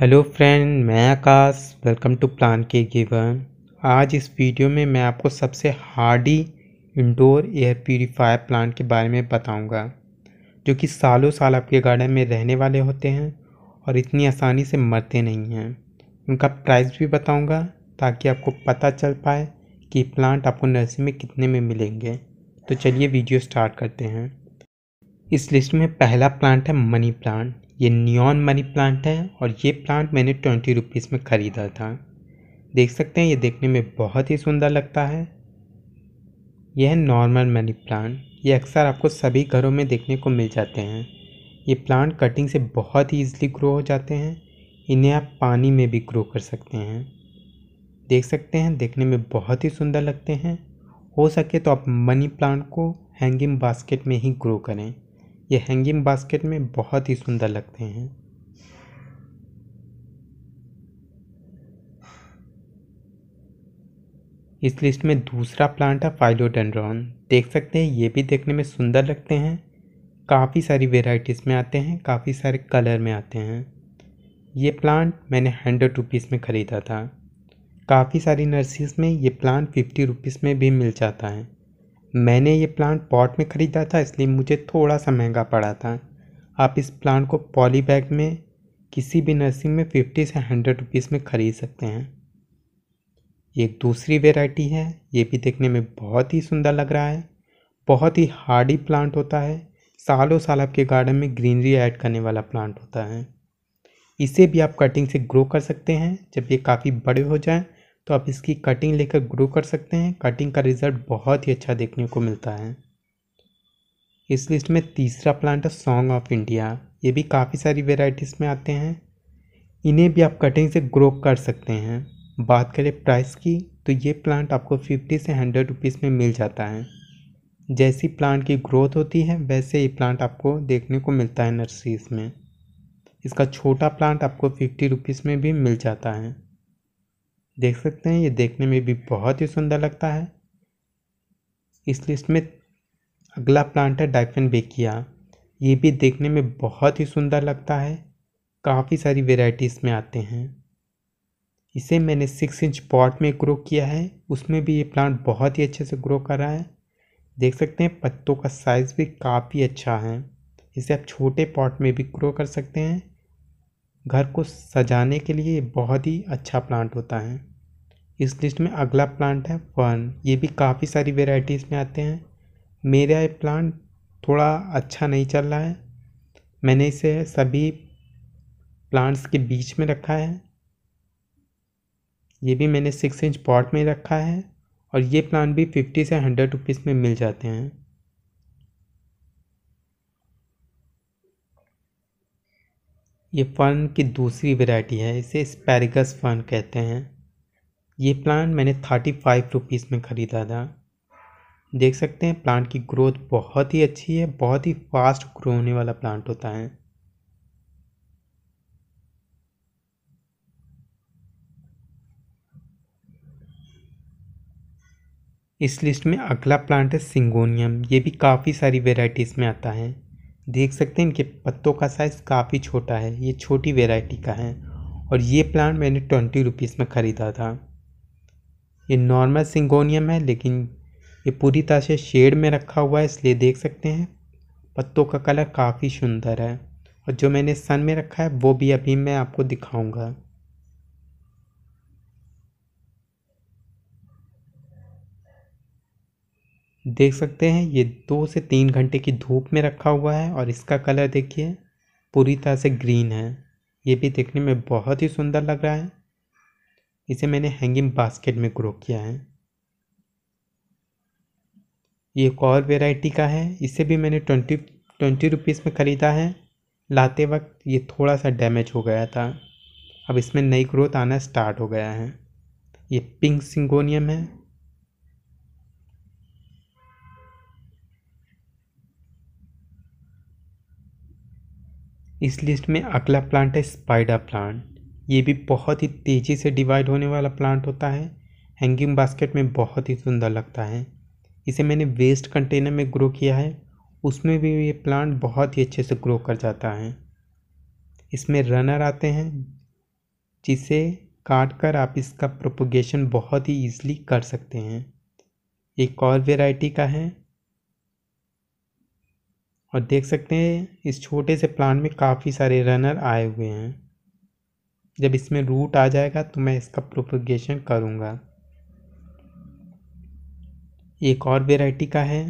hello friend मैं Akash welcome to plan के given आज इस वीडियो में मैं आपको सबसे hardy indoor air purifier plant के बारे में बताऊंगा जो कि सालों साल आपके गार्डन में रहने वाले होते हैं और इतनी आसानी से मरते नहीं हैं उनका प्राइस भी बताऊंगा ताकि आपको पता चल पाए कि प्लांट आपको नर्सरी में कितने में मिलेंगे तो चलिए वीडियो स्टार्ट करते हैं इस लिस्ट में पहला प्लांट है मनी प्लांट ये नियॉन मनी प्लांट है और ये प्लांट मैंने ट्वेंटी रुपीज़ में ख़रीदा था देख सकते हैं ये देखने में बहुत ही सुंदर लगता है यह है नॉर्मल मनी प्लांट ये अक्सर आपको सभी घरों में देखने को मिल जाते हैं ये प्लांट कटिंग से बहुत ही ईजिली ग्रो हो जाते हैं इन्हें आप पानी में भी ग्रो कर सकते हैं देख सकते हैं देखने में बहुत ही सुंदर लगते हैं हो सके तो आप मनी प्लांट को हैंगिंग बास्केट में ही ग्रो करें ये हैंगिंग बास्केट में बहुत ही सुंदर लगते हैं इस लिस्ट में दूसरा प्लांट है फाइलोडेंड्रॉन देख सकते हैं ये भी देखने में सुंदर लगते हैं काफ़ी सारी वेराइटीज़ में आते हैं काफ़ी सारे कलर में आते हैं ये प्लांट मैंने हंड्रेड रुपीज़ में ख़रीदा था काफ़ी सारी नर्सरीज में ये प्लांट फिफ्टी रुपीज़ में भी मिल जाता है मैंने ये प्लांट पॉट में ख़रीदा था इसलिए मुझे थोड़ा सा महंगा पड़ा था आप इस प्लांट को पॉली बैग में किसी भी नर्सिंग में फिफ्टी से हंड्रेड रुपीज़ में ख़रीद सकते हैं ये दूसरी वेराइटी है ये भी देखने में बहुत ही सुंदर लग रहा है बहुत ही हार्डी प्लांट होता है सालों साल आपके गार्डन में ग्रीनरी ऐड करने वाला प्लांट होता है इसे भी आप कटिंग से ग्रो कर सकते हैं जब ये काफ़ी बड़े हो जाएं तो आप इसकी कटिंग लेकर ग्रो कर सकते हैं कटिंग का रिज़ल्ट बहुत ही अच्छा देखने को मिलता है इस लिस्ट में तीसरा प्लांट है सॉन्ग ऑफ इंडिया ये भी काफ़ी सारी वेराइटीज़ में आते हैं इन्हें भी आप कटिंग से ग्रो कर सकते हैं बात करें प्राइस की तो ये प्लांट आपको फिफ्टी से हंड्रेड रुपीज़ में मिल जाता है जैसी प्लांट की ग्रोथ होती है वैसे ये प्लांट आपको देखने को मिलता है नर्सरीज में इसका छोटा प्लांट आपको फिफ्टी रुपीज़ में भी मिल जाता है देख सकते हैं ये देखने में भी बहुत ही सुंदर लगता है इस लिस्ट में अगला प्लांट है डाइफेन बेकिया ये भी देखने में बहुत ही सुंदर लगता है काफ़ी सारी वेराइटीज़ में आते हैं इसे मैंने सिक्स इंच पॉट में ग्रो किया है उसमें भी ये प्लांट बहुत ही अच्छे से ग्रो कर रहा है देख सकते हैं पत्तों का साइज़ भी काफ़ी अच्छा है इसे आप छोटे पॉट में भी ग्रो कर सकते हैं घर को सजाने के लिए बहुत ही अच्छा प्लांट होता है इस लिस्ट में अगला प्लांट है फर्न ये भी काफ़ी सारी वेराइटीज़ में आते हैं मेरा ये प्लांट थोड़ा अच्छा नहीं चल रहा है मैंने इसे सभी प्लांट्स के बीच में रखा है ये भी मैंने सिक्स इंच पॉट में रखा है और ये प्लांट भी फिफ्टी से हंड्रेड रुपीज़ में मिल जाते हैं ये फ़र्न की दूसरी वेराइटी है इसे स्पैरिगस फर्न कहते हैं ये प्लांट मैंने थर्टी फाइव रुपीज़ में ख़रीदा था देख सकते हैं प्लांट की ग्रोथ बहुत ही अच्छी है बहुत ही फास्ट ग्रो होने वाला प्लांट होता है इस लिस्ट में अगला प्लांट है सिंगोनियम ये भी काफ़ी सारी वेराइटीज़ में आता है देख सकते हैं इनके पत्तों का साइज़ काफ़ी छोटा है ये छोटी वेराइटी का है और ये प्लांट मैंने ट्वेंटी रुपीज़ में ख़रीदा था ये नॉर्मल सिंगोनियम है लेकिन ये पूरी तरह से शेड में रखा हुआ है इसलिए देख सकते हैं पत्तों का कलर काफ़ी सुंदर है और जो मैंने सन में रखा है वो भी अभी मैं आपको दिखाऊंगा देख सकते हैं ये दो से तीन घंटे की धूप में रखा हुआ है और इसका कलर देखिए पूरी तरह से ग्रीन है ये भी देखने में बहुत ही सुंदर लग रहा है इसे मैंने हैंगिंग बास्केट में ग्रो किया है ये एक और वेराइटी का है इसे भी मैंने ट्वेंटी ट्वेंटी रुपीज़ में ख़रीदा है लाते वक्त ये थोड़ा सा डैमेज हो गया था अब इसमें नई ग्रोथ आना स्टार्ट हो गया है ये पिंक सिंगोनियम है इस लिस्ट में अगला प्लांट है स्पाइडर प्लांट ये भी बहुत ही तेज़ी से डिवाइड होने वाला प्लांट होता है हैंगिंग बास्केट में बहुत ही सुंदर लगता है इसे मैंने वेस्ट कंटेनर में ग्रो किया है उसमें भी ये प्लांट बहुत ही अच्छे से ग्रो कर जाता है इसमें रनर आते हैं जिसे काट कर आप इसका प्रोपोगेशन बहुत ही ईजिली कर सकते हैं एक और वेराइटी का है और देख सकते हैं इस छोटे से प्लांट में काफ़ी सारे रनर आए हुए हैं जब इसमें रूट आ जाएगा तो मैं इसका प्रोपोगेशन करूँगा एक और वेराइटी का है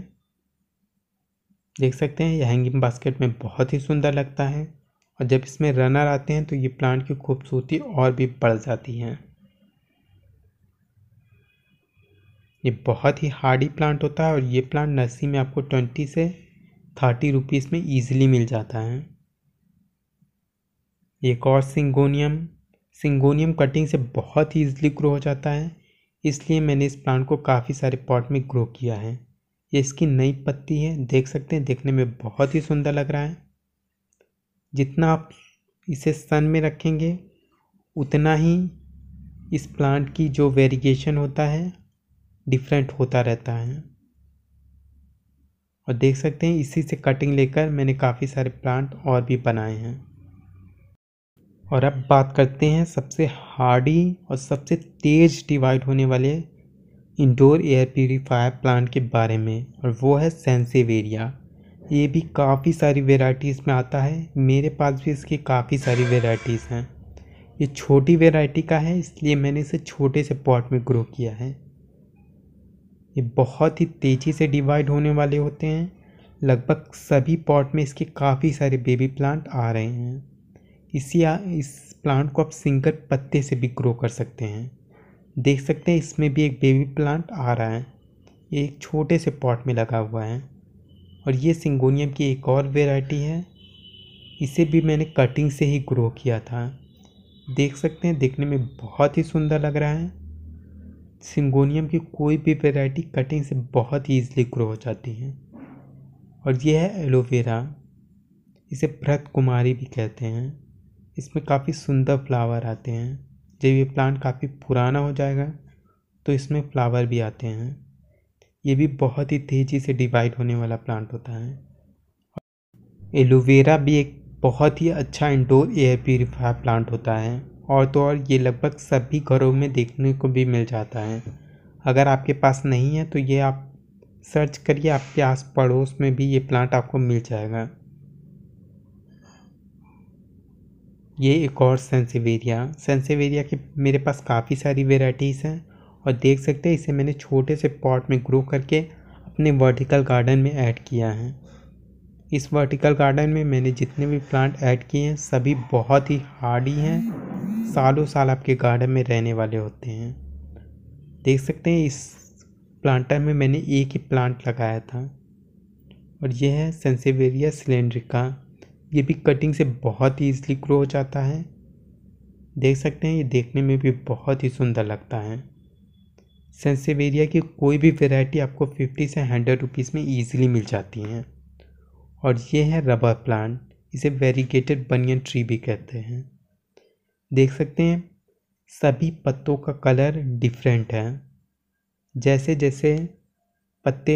देख सकते हैं यह हैंगिंग बास्केट में बहुत ही सुंदर लगता है और जब इसमें रनर आते हैं तो ये प्लांट की खूबसूरती और भी बढ़ जाती है ये बहुत ही हार्डी प्लांट होता है और ये प्लांट नर्सरी में आपको ट्वेंटी से थर्टी रुपीज़ में ईज़िली मिल जाता है एक और सिंगोनियम सिंगोनियम कटिंग से बहुत ही ईजिली ग्रो हो जाता है इसलिए मैंने इस प्लांट को काफ़ी सारे पॉट में ग्रो किया है ये इसकी नई पत्ती है देख सकते हैं देखने में बहुत ही सुंदर लग रहा है जितना आप इसे सन में रखेंगे उतना ही इस प्लांट की जो वेरिएशन होता है डिफरेंट होता रहता है और देख सकते हैं इसी से कटिंग लेकर मैंने काफ़ी सारे प्लांट और भी बनाए हैं और अब बात करते हैं सबसे हार्डी और सबसे तेज़ डिवाइड होने वाले इंडोर एयर प्योरीफायर प्लांट के बारे में और वो है सेंसेवेरिया ये भी काफ़ी सारी वेराइटीज़ में आता है मेरे पास भी इसकी काफ़ी सारी वेराइटीज़ हैं ये छोटी वेराइटी का है इसलिए मैंने इसे छोटे से पॉट में ग्रो किया है ये बहुत ही तेज़ी से डिवाइड होने वाले होते हैं लगभग सभी पॉट में इसके काफ़ी सारे बेबी प्लांट आ रहे हैं इसी आ, इस प्लांट को आप सिंगल पत्ते से भी ग्रो कर सकते हैं देख सकते हैं इसमें भी एक बेबी प्लांट आ रहा है ये एक छोटे से पॉट में लगा हुआ है और ये सिंगोनियम की एक और वेराइटी है इसे भी मैंने कटिंग से ही ग्रो किया था देख सकते हैं देखने में बहुत ही सुंदर लग रहा है सिंगोनियम की कोई भी वेराइटी कटिंग से बहुत ही ईजिली ग्रो हो जाती है और यह है एलोवेरा इसे भरत कुमारी भी कहते हैं इसमें काफ़ी सुंदर फ्लावर आते हैं जब ये प्लांट काफ़ी पुराना हो जाएगा तो इसमें फ्लावर भी आते हैं ये भी बहुत ही तेज़ी से डिवाइड होने वाला प्लांट होता है एलोवेरा भी एक बहुत ही अच्छा इंडोर एयर प्योरीफायर प्लांट होता है और तो और ये लगभग सभी घरों में देखने को भी मिल जाता है अगर आपके पास नहीं है तो ये आप सर्च करिए आपके आस पड़ोस में भी ये प्लांट आपको मिल जाएगा ये एक और सेंसिवेरिया सेंसिवेरिया के मेरे पास काफ़ी सारी वेराइटीज़ हैं और देख सकते हैं इसे मैंने छोटे से पॉट में ग्रो करके अपने वर्टिकल गार्डन में ऐड किया है इस वर्टिकल गार्डन में मैंने जितने भी प्लांट ऐड किए हैं सभी बहुत ही हार्डी हैं सालों साल आपके गार्डन में रहने वाले होते हैं देख सकते हैं इस प्लांटर में मैंने एक ही प्लांट लगाया था और यह है सेंसेवेरिया सिलेंड्रिका ये भी कटिंग से बहुत ही ईजिली ग्रो हो जाता है देख सकते हैं ये देखने में भी बहुत ही सुंदर लगता है सेंसेवेरिया की कोई भी वेराइटी आपको फिफ्टी से हंड्रेड रुपीज़ में ईजिली मिल जाती हैं और ये है रबर प्लांट इसे वेरीगेटेड बनियन ट्री भी कहते हैं देख सकते हैं सभी पत्तों का कलर डिफरेंट है जैसे जैसे पत्ते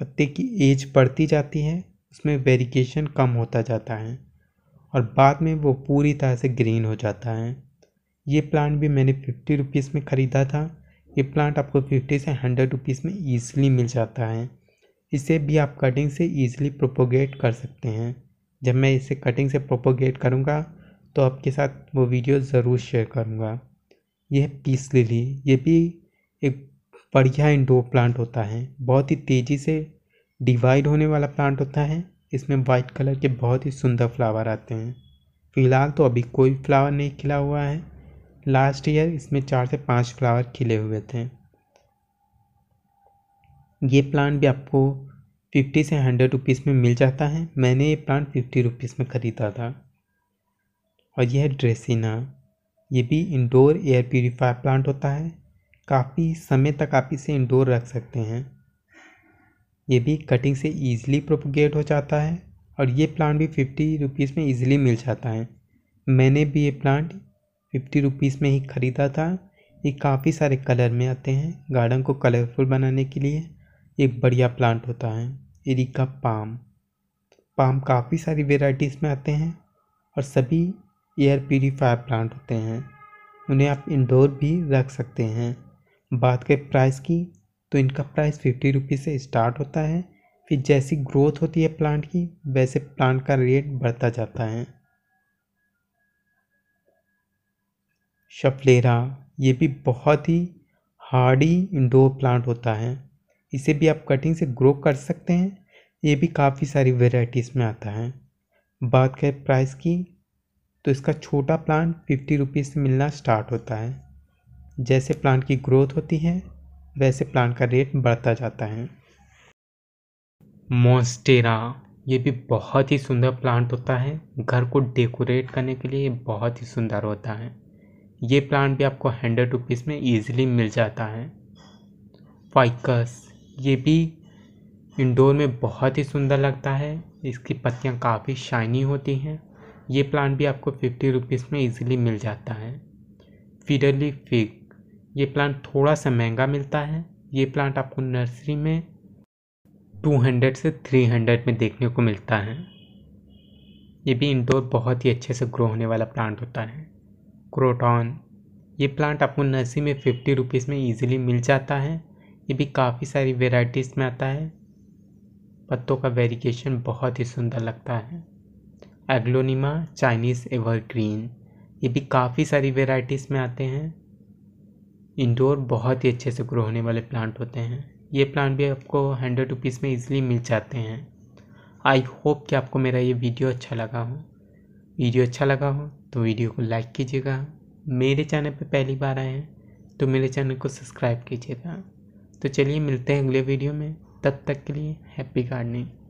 पत्ते की एज बढ़ती जाती है उसमें वेरिकेशन कम होता जाता है और बाद में वो पूरी तरह से ग्रीन हो जाता है ये प्लांट भी मैंने फिफ्टी रुपीज़ में ख़रीदा था ये प्लांट आपको फिफ्टी से हंड्रेड रुपीज़ में ईजिली मिल जाता है इसे भी आप कटिंग से ईजिली प्रोपोगेट कर सकते हैं जब मैं इसे कटिंग से प्रोपोगेट करूँगा तो आपके साथ वो वीडियो ज़रूर शेयर करूँगा यह पीस लिली ये भी एक बढ़िया इंडोर प्लांट होता है बहुत ही तेज़ी से डिवाइड होने वाला प्लांट होता है इसमें वाइट कलर के बहुत ही सुंदर फ्लावर आते हैं फ़िलहाल तो अभी कोई फ्लावर नहीं खिला हुआ है लास्ट ईयर इसमें चार से पांच फ्लावर खिले हुए थे ये प्लांट भी आपको फिफ्टी से हंड्रेड रुपीज़ में मिल जाता है मैंने ये प्लांट फिफ्टी रुपीज़ में ख़रीदा था और यह ड्रेसिना ये भी इंडोर एयर प्योरीफायर प्लांट होता है काफ़ी समय तक आप इसे इंडोर रख सकते हैं ये भी कटिंग से ईजिली प्रोपोगेट हो जाता है और ये प्लांट भी फिफ्टी रुपीज़ में ईजिली मिल जाता है मैंने भी ये प्लांट फिफ्टी रुपीज़ में ही ख़रीदा था ये काफ़ी सारे कलर में आते हैं गार्डन को कलरफुल बनाने के लिए एक बढ़िया प्लांट होता है एरिका पाम पाम काफ़ी सारी वेराइटीज़ में आते हैं और सभी एयर प्योरीफायर प्लांट होते हैं उन्हें आप इंडोर भी रख सकते हैं बात करें प्राइस की तो इनका प्राइस फिफ्टी रुपीज़ से स्टार्ट होता है फिर जैसी ग्रोथ होती है प्लांट की वैसे प्लांट का रेट बढ़ता जाता है शफलेरा ये भी बहुत ही हार्डी इंडोर प्लांट होता है इसे भी आप कटिंग से ग्रो कर सकते हैं ये भी काफ़ी सारी वेराइटीज़ में आता है बात करें प्राइस की तो इसका छोटा प्लान फिफ्टी रुपीज़ से मिलना स्टार्ट होता है जैसे प्लांट की ग्रोथ होती है वैसे प्लांट का रेट बढ़ता जाता है मोस्टेरा ये भी बहुत ही सुंदर प्लांट होता है घर को डेकोरेट करने के लिए बहुत ही सुंदर होता है ये प्लांट भी आपको हंड्रेड रुपीज़ में ईजिली मिल जाता है फाइकस ये भी इंडोर में बहुत ही सुंदर लगता है इसकी पत्तियाँ काफ़ी शाइनी होती हैं ये प्लांट भी आपको फिफ्टी रुपीज़ में इजीली मिल जाता है फिडरली फिग ये प्लांट थोड़ा सा महंगा मिलता है ये प्लांट आपको नर्सरी में टू हंड्रेड से थ्री हंड्रेड में देखने को मिलता है ये भी इंडोर बहुत ही अच्छे से ग्रो होने वाला प्लांट होता है क्रोटॉन ये प्लांट आपको नर्सरी में फिफ्टी रुपीज़ में ईज़िली मिल जाता है ये भी काफ़ी सारी वेराइटीज़ में आता है पत्तों का वेरिएशन बहुत ही सुंदर लगता है एग्लोनीमा चाइनीज़ एवरग्रीन ये भी काफ़ी सारी वेराइटीज़ में आते हैं इंडोर बहुत ही अच्छे से ग्रो होने वाले प्लांट होते हैं ये प्लांट भी आपको हंड्रेड रुपीज़ में इजीली मिल जाते हैं आई होप कि आपको मेरा ये वीडियो अच्छा लगा हो वीडियो अच्छा लगा हो तो वीडियो को लाइक कीजिएगा मेरे चैनल पे पहली बार आए हैं तो मेरे चैनल को सब्सक्राइब कीजिएगा तो चलिए मिलते हैं अगले वीडियो में तब तक के लिए हैप्पी गार्डनिंग